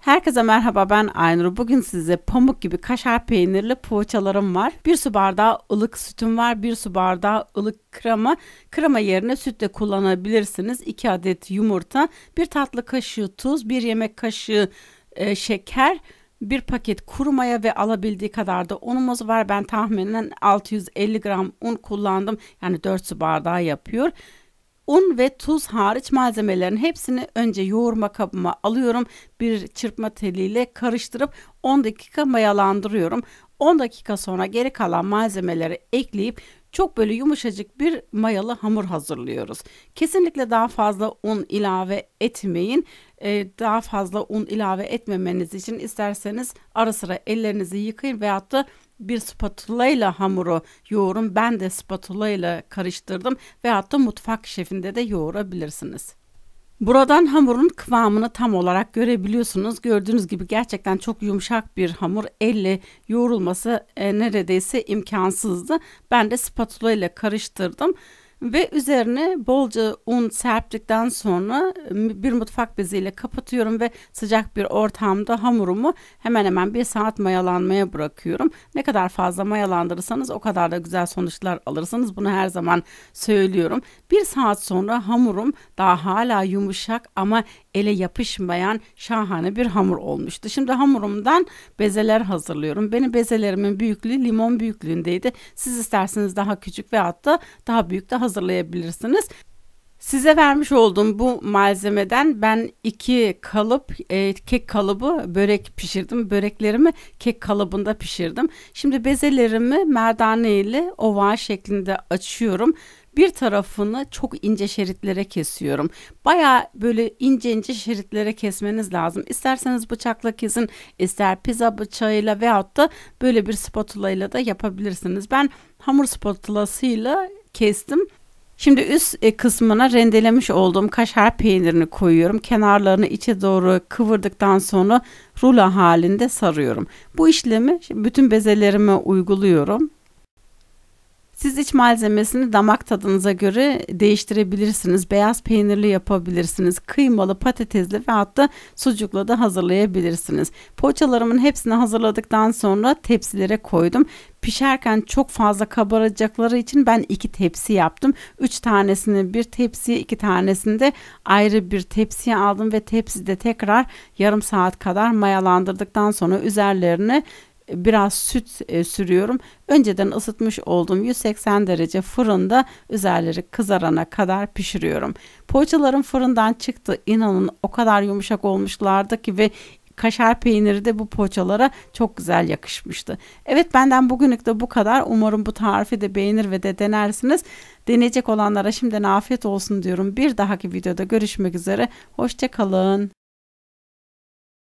Herkese merhaba ben Aynur. Bugün size pamuk gibi kaşar peynirli poğaçalarım var. Bir su bardağı ılık sütüm var. Bir su bardağı ılık krema. Krema yerine süt de kullanabilirsiniz. 2 adet yumurta, bir tatlı kaşığı tuz, bir yemek kaşığı e, şeker, bir paket kuru maya ve alabildiği kadar da unumuz var. Ben tahminen 650 gram un kullandım. Yani 4 su bardağı yapıyor. Un ve tuz hariç malzemelerin hepsini önce yoğurma kabıma alıyorum. Bir çırpma teliyle karıştırıp 10 dakika mayalandırıyorum. 10 dakika sonra geri kalan malzemeleri ekleyip çok böyle yumuşacık bir mayalı hamur hazırlıyoruz. Kesinlikle daha fazla un ilave etmeyin. Ee, daha fazla un ilave etmemeniz için isterseniz ara sıra ellerinizi yıkayın veyahut da bir spatula ile hamuru yoğurun. Ben de spatula ile karıştırdım veyahut da mutfak şefinde de yoğurabilirsiniz. Buradan hamurun kıvamını tam olarak görebiliyorsunuz. Gördüğünüz gibi gerçekten çok yumuşak bir hamur. Elle yoğrulması e, neredeyse imkansızdı. Ben de spatula ile karıştırdım ve üzerine bolca un serptikten sonra ıı, bir mutfak beziyle kapatıyorum ve sıcak bir ortamda hamurumu hemen hemen bir saat mayalanmaya bırakıyorum. Ne kadar fazla mayalandırırsanız o kadar da güzel sonuçlar alırsınız. Bunu her zaman söylüyorum. Bir saat sonra hamurum daha hala yumuşak ama ele yapışmayan şahane bir hamur olmuştu. Şimdi hamurumdan bezeler hazırlıyorum. Benim bezelerimin büyüklüğü limon büyüklüğündeydi. Siz isterseniz daha küçük ve da daha büyük de hazırlayabilirsiniz. Size vermiş olduğum bu malzemeden ben iki kalıp e, kek kalıbı börek pişirdim. Böreklerimi kek kalıbında pişirdim. Şimdi bezelerimi merdane ile oval şeklinde açıyorum. Bir tarafını çok ince şeritlere kesiyorum. Baya böyle ince ince şeritlere kesmeniz lazım. İsterseniz bıçakla kesin, ister pizza bıçağıyla veyahut da böyle bir spatula ile de yapabilirsiniz. Ben hamur spatulasıyla kestim Şimdi üst e, kısmına rendelemiş olduğum kaşar peynirini koyuyorum. Kenarlarını içe doğru kıvırdıktan sonra rula halinde sarıyorum. Bu işlemi bütün bezelerime uyguluyorum. Siz iç malzemesini damak tadınıza göre değiştirebilirsiniz. Beyaz peynirli yapabilirsiniz. Kıymalı, patatesli ve hatta sucukla da hazırlayabilirsiniz. Poğaçalarımın hepsini hazırladıktan sonra tepsilere koydum. Pişerken çok fazla kabaracakları için ben iki tepsi yaptım. Üç tanesini bir tepsiye, iki tanesini de ayrı bir tepsiye aldım ve tepside tekrar yarım saat kadar mayalandırdıktan sonra üzerlerine biraz süt e, sürüyorum. Önceden ısıtmış olduğum 180 derece fırında üzerleri kızarana kadar pişiriyorum. Poğaçalarım fırından çıktı. İnanın o kadar yumuşak olmuşlardı ki ve kaşar peyniri de bu poğaçalara çok güzel yakışmıştı. Evet benden bugünlük de bu kadar. Umarım bu tarifi de beğenir ve de denersiniz. Deneyecek olanlara şimdiden afiyet olsun diyorum. Bir dahaki videoda görüşmek üzere. Hoşçakalın.